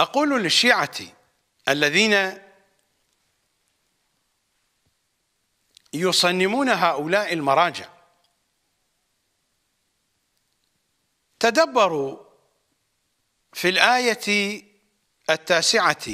أقول للشيعة الذين يصنمون هؤلاء المراجع تدبروا في الآية التاسعة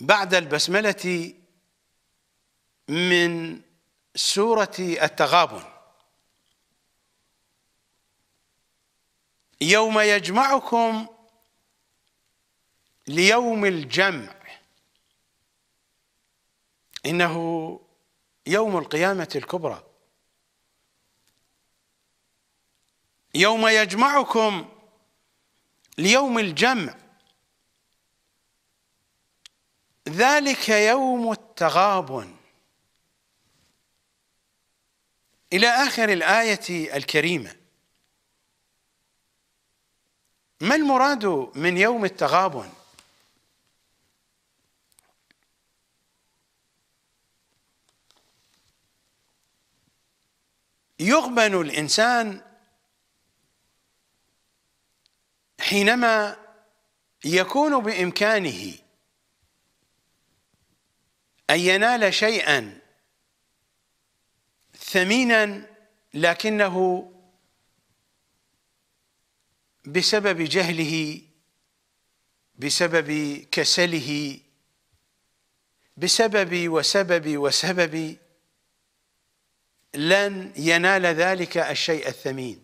بعد البسملة من سورة التغابن يوم يجمعكم ليوم الجمع انه يوم القيامه الكبرى يوم يجمعكم ليوم الجمع ذلك يوم التغابن الى اخر الايه الكريمه ما المراد من يوم التغابن يغبن الإنسان حينما يكون بإمكانه أن ينال شيئا ثمينا لكنه بسبب جهله بسبب كسله بسبب وسبب وسبب لن ينال ذلك الشيء الثمين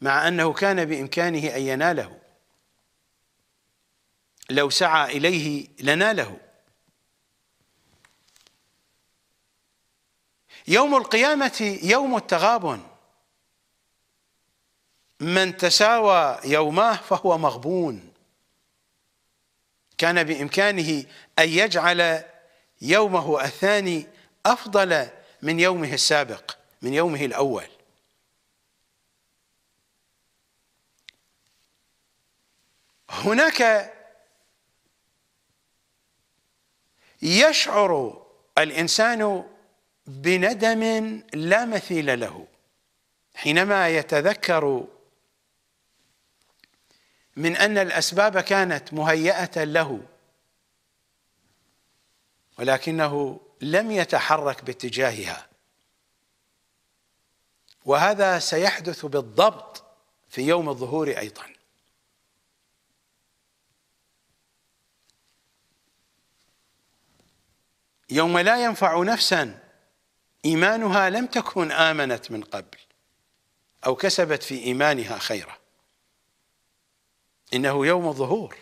مع أنه كان بإمكانه أن يناله لو سعى إليه لناله يوم القيامة يوم التغابن من تساوى يوماه فهو مغبون كان بإمكانه أن يجعل يومه الثاني أفضل من يومه السابق من يومه الاول هناك يشعر الانسان بندم لا مثيل له حينما يتذكر من ان الاسباب كانت مهيئه له ولكنه لم يتحرك باتجاهها وهذا سيحدث بالضبط في يوم الظهور ايضا يوم لا ينفع نفسا ايمانها لم تكن امنت من قبل او كسبت في ايمانها خيرا انه يوم الظهور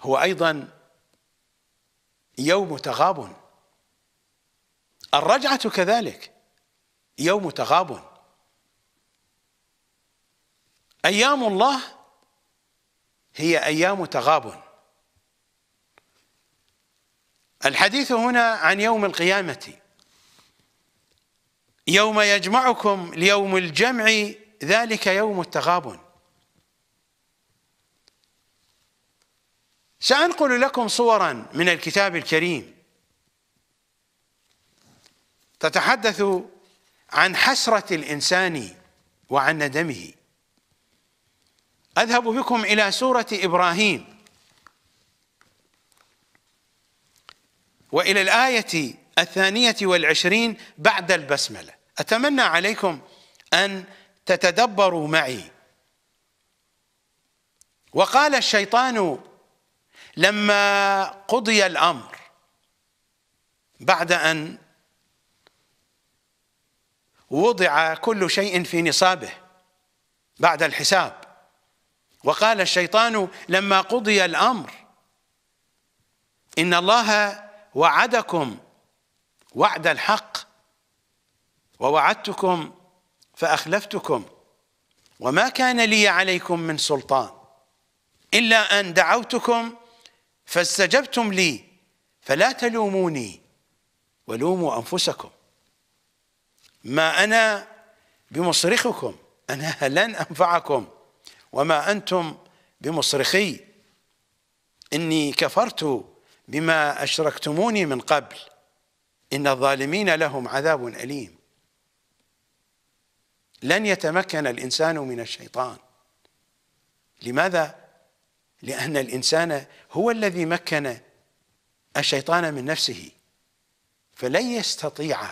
هو ايضا يوم تغابن الرجعة كذلك يوم تغاب أيام الله هي أيام تغاب الحديث هنا عن يوم القيامة يوم يجمعكم ليوم الجمع ذلك يوم التغابن سأنقل لكم صورا من الكتاب الكريم تتحدث عن حسرة الإنسان وعن ندمه أذهب بكم إلى سورة إبراهيم وإلى الآية الثانية والعشرين بعد البسملة أتمنى عليكم أن تتدبروا معي وقال الشيطان لما قضي الأمر بعد أن وضع كل شيء في نصابه بعد الحساب وقال الشيطان لما قضي الامر ان الله وعدكم وعد الحق ووعدتكم فاخلفتكم وما كان لي عليكم من سلطان الا ان دعوتكم فاستجبتم لي فلا تلوموني ولوموا انفسكم ما أنا بمصرخكم أنا لن أنفعكم وما أنتم بمصرخي إني كفرت بما أشركتموني من قبل إن الظالمين لهم عذاب أليم لن يتمكن الإنسان من الشيطان لماذا؟ لأن الإنسان هو الذي مكن الشيطان من نفسه فلن يستطيع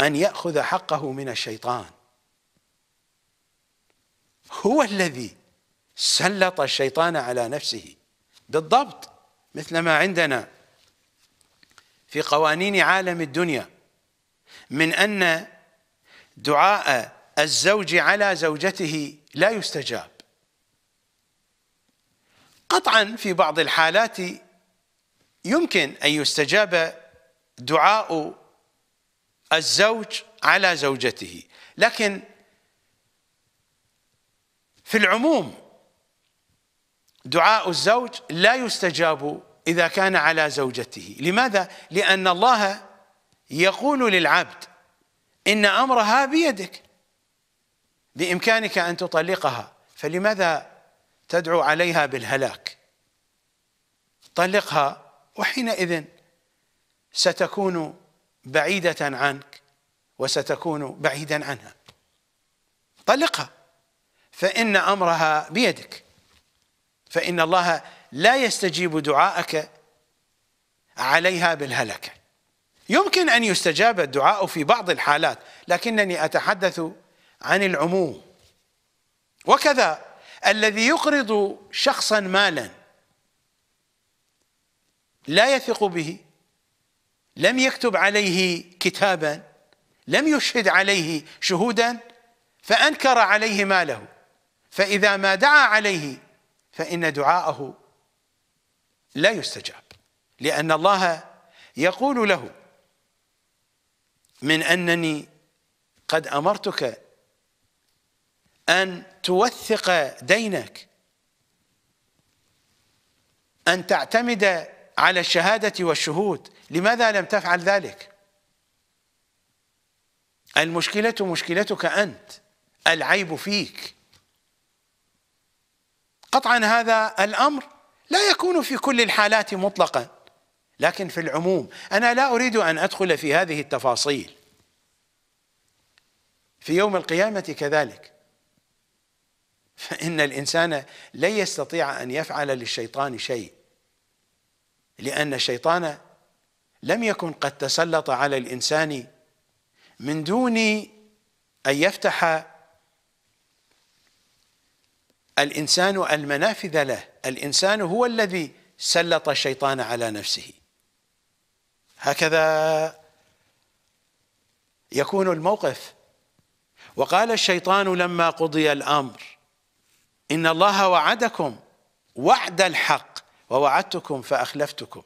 أن يأخذ حقه من الشيطان هو الذي سلط الشيطان على نفسه بالضبط مثل ما عندنا في قوانين عالم الدنيا من أن دعاء الزوج على زوجته لا يستجاب قطعا في بعض الحالات يمكن أن يستجاب دعاء الزوج على زوجته لكن في العموم دعاء الزوج لا يستجاب إذا كان على زوجته لماذا؟ لأن الله يقول للعبد إن أمرها بيدك بإمكانك أن تطلقها فلماذا تدعو عليها بالهلاك طلقها وحينئذ ستكون بعيدة عنك وستكون بعيدا عنها طلقها فإن أمرها بيدك فإن الله لا يستجيب دعاءك عليها بالهلكة يمكن أن يستجاب الدعاء في بعض الحالات لكنني أتحدث عن العموم وكذا الذي يقرض شخصا مالا لا يثق به لم يكتب عليه كتابا لم يشهد عليه شهودا فأنكر عليه ماله فإذا ما دعا عليه فإن دعاءه لا يستجاب لأن الله يقول له من أنني قد أمرتك أن توثق دينك أن تعتمد على الشهادة والشهود لماذا لم تفعل ذلك المشكلة مشكلتك أنت العيب فيك قطعا هذا الأمر لا يكون في كل الحالات مطلقا لكن في العموم أنا لا أريد أن أدخل في هذه التفاصيل في يوم القيامة كذلك فإن الإنسان لن يستطيع أن يفعل للشيطان شيء لأن الشيطان لم يكن قد تسلط على الإنسان من دون أن يفتح الإنسان المنافذ له الإنسان هو الذي سلط الشيطان على نفسه هكذا يكون الموقف وقال الشيطان لما قضي الأمر إن الله وعدكم وعد الحق ووعدتكم فأخلفتكم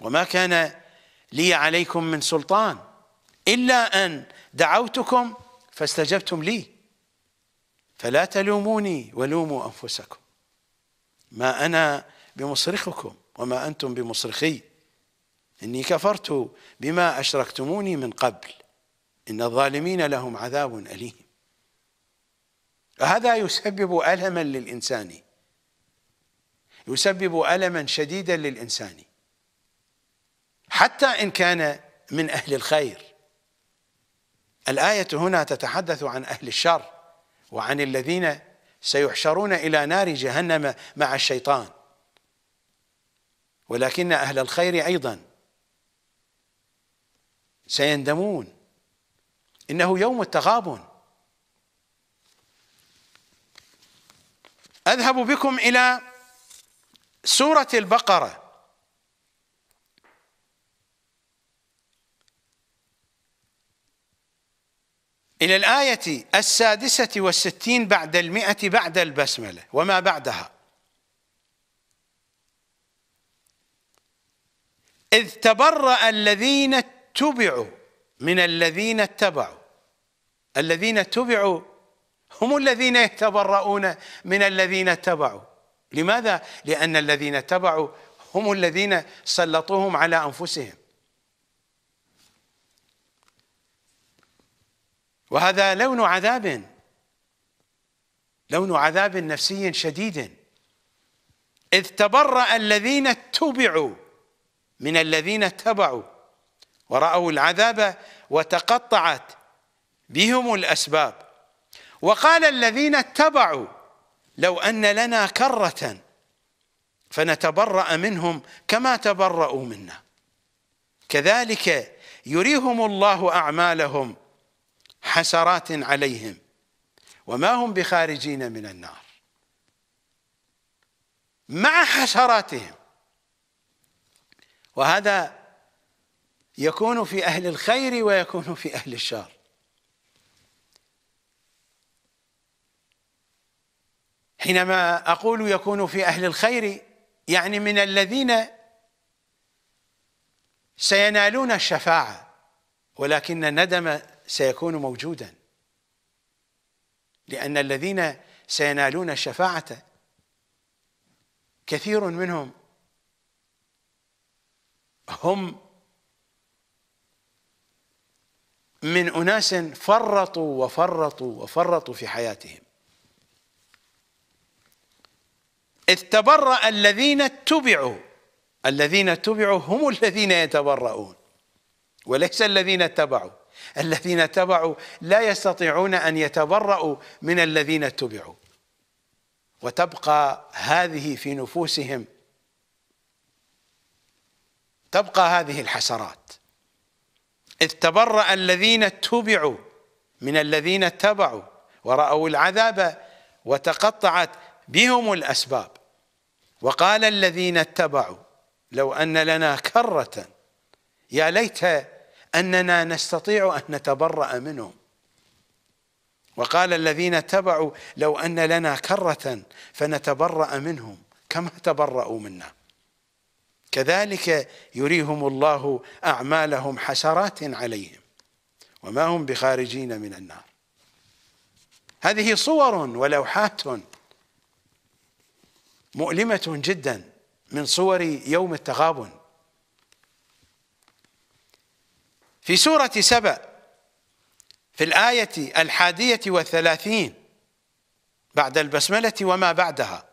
وما كان لي عليكم من سلطان إلا أن دعوتكم فاستجبتم لي فلا تلوموني ولوموا أنفسكم ما أنا بمصرخكم وما أنتم بمصرخي إني كفرت بما أشركتموني من قبل إن الظالمين لهم عذاب أليم هذا يسبب ألما للإنسان يسبب ألما شديدا للإنسان حتى إن كان من أهل الخير الآية هنا تتحدث عن أهل الشر وعن الذين سيحشرون إلى نار جهنم مع الشيطان ولكن أهل الخير أيضا سيندمون إنه يوم التغابن أذهب بكم إلى سورة البقرة إلى الآية السادسة والستين بعد المئة بعد البسملة وما بعدها إذ تبرأ الذين اتبعوا من الذين اتبعوا الذين اتبعوا هم الذين يتبرؤون من الذين اتبعوا لماذا؟ لأن الذين اتبعوا هم الذين سلطوهم على أنفسهم وهذا لون عذاب لون عذاب نفسي شديد إذ تبرأ الذين اتبعوا من الذين اتبعوا ورأوا العذاب وتقطعت بهم الأسباب وقال الذين اتبعوا لو أن لنا كرة فنتبرأ منهم كما تبرأوا منا كذلك يريهم الله أعمالهم حسرات عليهم وما هم بخارجين من النار مع حسراتهم وهذا يكون في أهل الخير ويكون في أهل الشر حينما أقول يكون في أهل الخير يعني من الذين سينالون الشفاعة ولكن الندم سيكون موجودا لأن الذين سينالون الشفاعة كثير منهم هم من أناس فرطوا وفرطوا وفرطوا في حياتهم إذ تبرأ الذين اتبعوا الذين اتبعوا هم الذين يتبرؤون وليس الذين اتبعوا الذين اتبعوا لا يستطيعون أن يتبرؤوا من الذين اتبعوا وتبقى هذه في نفوسهم تبقى هذه الحسرات إذ تبرأ الذين اتبعوا من الذين اتبعوا ورأوا العذاب وتقطعت بهم الأسباب وقال الذين اتبعوا لو أن لنا كرة يا ليت أننا نستطيع أن نتبرأ منهم وقال الذين اتبعوا لو أن لنا كرة فنتبرأ منهم كما تبرأوا منا كذلك يريهم الله أعمالهم حسرات عليهم وما هم بخارجين من النار هذه صور ولوحات مؤلمة جدا من صور يوم التغابن في سورة سبأ في الآية الحادية والثلاثين بعد البسملة وما بعدها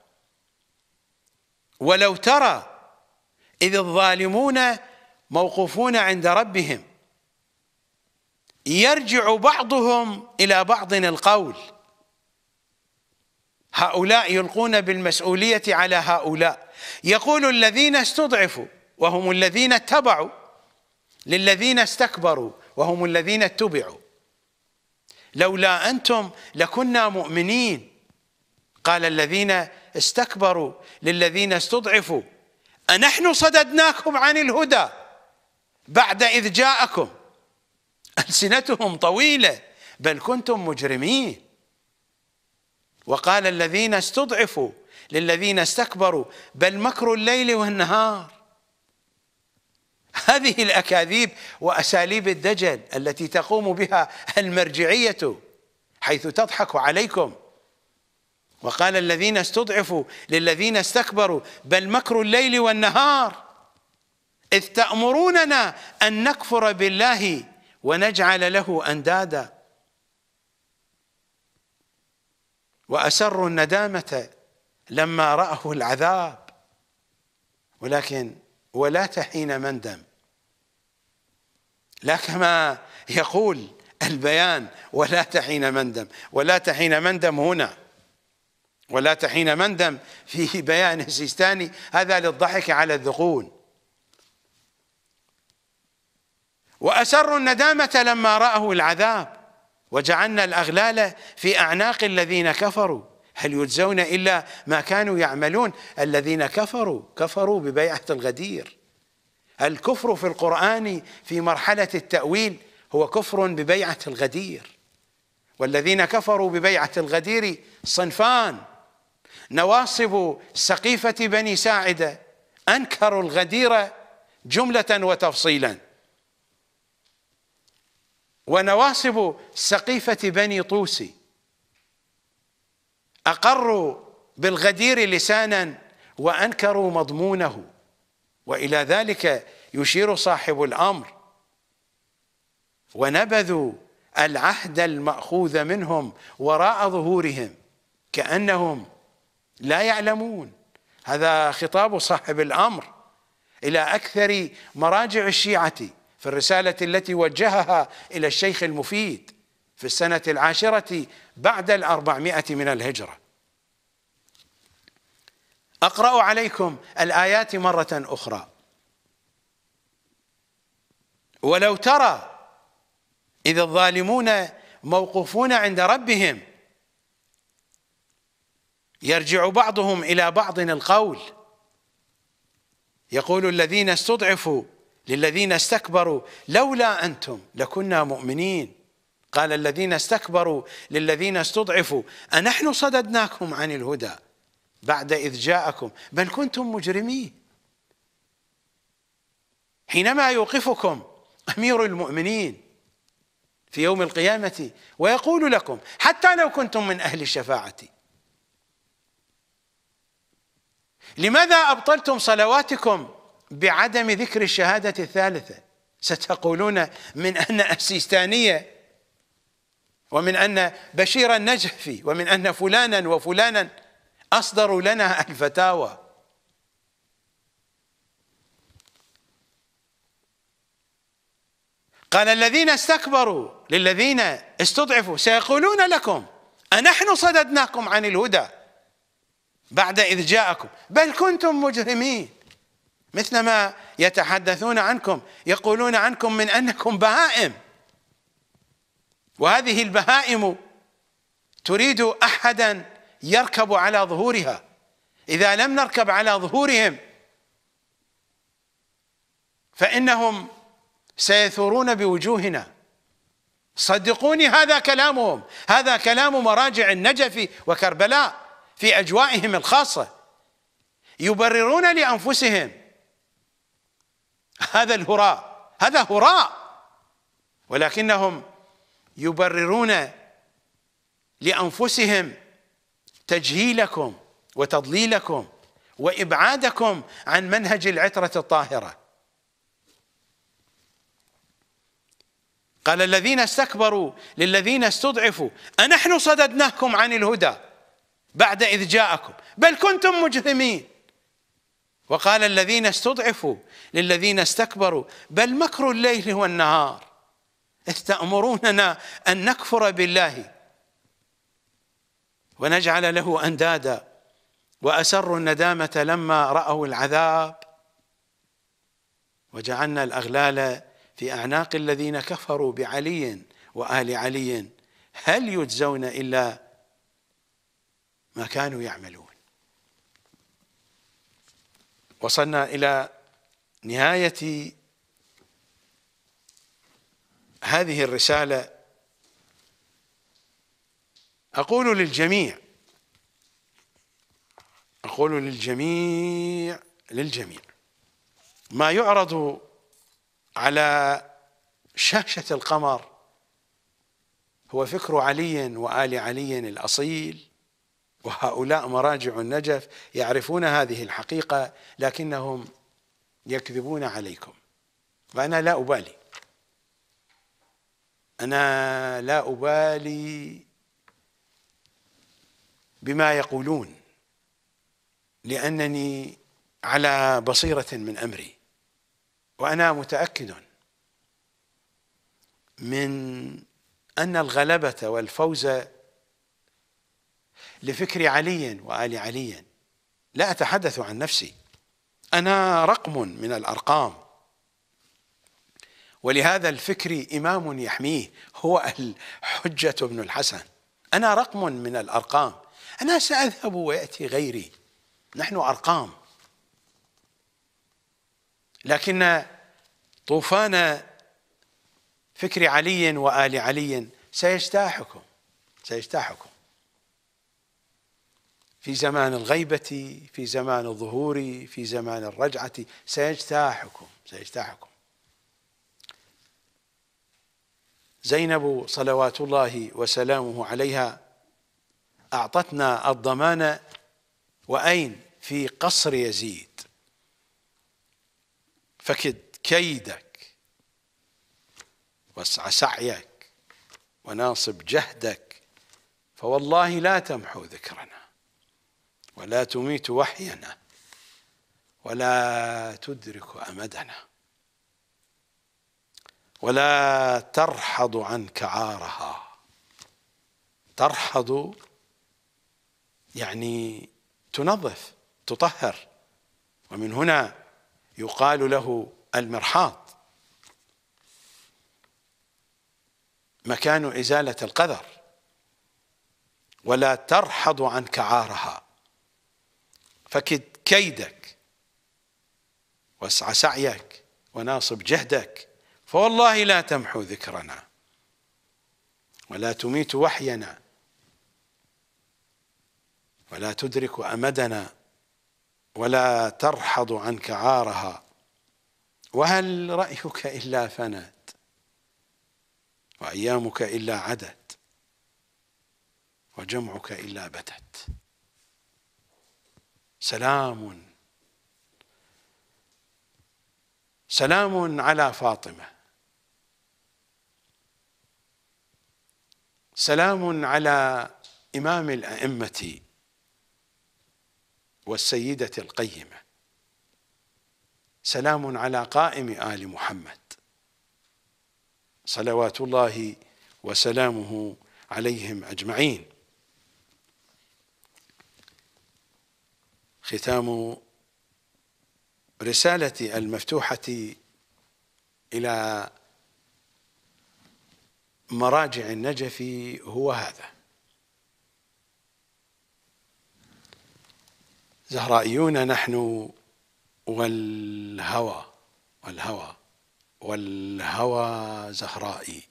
ولو ترى إذ الظالمون موقوفون عند ربهم يرجع بعضهم إلى بعض القول هؤلاء يلقون بالمسؤولية على هؤلاء يقول الذين استضعفوا وهم الذين اتبعوا للذين استكبروا وهم الذين اتبعوا لولا أنتم لكنا مؤمنين قال الذين استكبروا للذين استضعفوا أنحن صددناكم عن الهدى بعد إذ جاءكم ألسنتهم طويلة بل كنتم مجرمين وقال الذين استضعفوا للذين استكبروا بل مكر الليل والنهار هذه الاكاذيب واساليب الدجل التي تقوم بها المرجعيه حيث تضحك عليكم وقال الذين استضعفوا للذين استكبروا بل مكر الليل والنهار اذ تامروننا ان نكفر بالله ونجعل له اندادا وأسروا الندامة لما رأه العذاب ولكن ولات حين مندم لا كما يقول البيان ولات حين مندم ولات حين مندم هنا ولات حين مندم في بيان السيستاني هذا للضحك على الذقون وأسروا الندامة لما رأه العذاب وجعلنا الأغلال في أعناق الذين كفروا هل يجزون إلا ما كانوا يعملون الذين كفروا كفروا ببيعة الغدير الكفر في القرآن في مرحلة التأويل هو كفر ببيعة الغدير والذين كفروا ببيعة الغدير صنفان نواصب سقيفة بني ساعدة أنكروا الغدير جملة وتفصيلا ونواصب سقيفة بني طوسي أقروا بالغدير لسانا وأنكروا مضمونه وإلى ذلك يشير صاحب الأمر ونبذوا العهد المأخوذ منهم وراء ظهورهم كأنهم لا يعلمون هذا خطاب صاحب الأمر إلى أكثر مراجع الشيعة في الرسالة التي وجهها إلى الشيخ المفيد في السنة العاشرة بعد الأربعمائة من الهجرة أقرأ عليكم الآيات مرة أخرى ولو ترى إذا الظالمون موقوفون عند ربهم يرجع بعضهم إلى بعض القول يقول الذين استضعفوا للذين استكبروا لولا أنتم لكنا مؤمنين قال الذين استكبروا للذين استضعفوا أنحن صددناكم عن الهدى بعد إذ جاءكم بل كنتم مجرمين حينما يوقفكم أمير المؤمنين في يوم القيامة ويقول لكم حتى لو كنتم من أهل الشفاعة لماذا أبطلتم صلواتكم بعدم ذكر الشهادة الثالثة ستقولون من أن السيستانية ومن أن بشير النجفي ومن أن فلانا وفلانا أصدروا لنا الفتاوى قال الذين استكبروا للذين استضعفوا سيقولون لكم أنحن صددناكم عن الهدى بعد إذ جاءكم بل كنتم مجرمين مثل ما يتحدثون عنكم يقولون عنكم من انكم بهائم وهذه البهائم تريد احدا يركب على ظهورها اذا لم نركب على ظهورهم فانهم سيثورون بوجوهنا صدقوني هذا كلامهم هذا كلام مراجع النجف وكربلاء في اجوائهم الخاصه يبررون لانفسهم هذا الهراء هذا هراء ولكنهم يبررون لانفسهم تجهيلكم وتضليلكم وابعادكم عن منهج العتره الطاهره قال الذين استكبروا للذين استضعفوا أنحن صددناكم عن الهدى بعد إذ جاءكم بل كنتم مجرمين وقال الذين استضعفوا للذين استكبروا بل مكر الليل والنهار إذ تأمروننا أن نكفر بالله ونجعل له أندادا وأسروا الندامة لما رأوا العذاب وجعلنا الأغلال في أعناق الذين كفروا بعلي وآل علي هل يجزون إلا ما كانوا يعملون وصلنا إلى نهاية هذه الرسالة أقول للجميع أقول للجميع للجميع ما يعرض على شاشة القمر هو فكر علي وآل علي الأصيل وهؤلاء مراجع النجف يعرفون هذه الحقيقة لكنهم يكذبون عليكم وأنا لا أبالي أنا لا أبالي بما يقولون لأنني على بصيرة من أمري وأنا متأكد من أن الغلبة والفوز لفكر علي وآل علي لا أتحدث عن نفسي أنا رقم من الأرقام ولهذا الفكر إمام يحميه هو الحجة بن الحسن أنا رقم من الأرقام أنا سأذهب ويأتي غيري نحن أرقام لكن طوفان فكر علي وآل علي سيجتاحكم سيجتاحكم في زمان الغيبة في زمان الظهور في زمان الرجعة سيجتاحكم سيجتاحكم زينب صلوات الله وسلامه عليها أعطتنا الضمان وأين في قصر يزيد فكد كيدك وسع سعيك وناصب جهدك فوالله لا تمحو ذكرنا ولا تميت وحينا ولا تدرك امدنا ولا ترحض عنك عارها ترحض يعني تنظف تطهر ومن هنا يقال له المرحاض مكان ازاله القذر ولا ترحض عنك عارها فكد كيدك واسعى سعيك وناصب جهدك فوالله لا تمحو ذكرنا ولا تميت وحينا ولا تدرك امدنا ولا ترحض عنك عارها وهل رايك الا فنات وايامك الا عدت وجمعك الا بتت سلام سلام على فاطمه سلام على امام الائمه والسيده القيمه سلام على قائم ال محمد صلوات الله وسلامه عليهم اجمعين ختام رسالتي المفتوحة إلى مراجع النجف هو هذا زهرائيون نحن والهوى والهوى والهوى زهرائي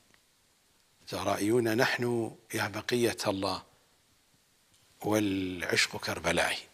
زهرائيون نحن يا بقية الله والعشق كربلائي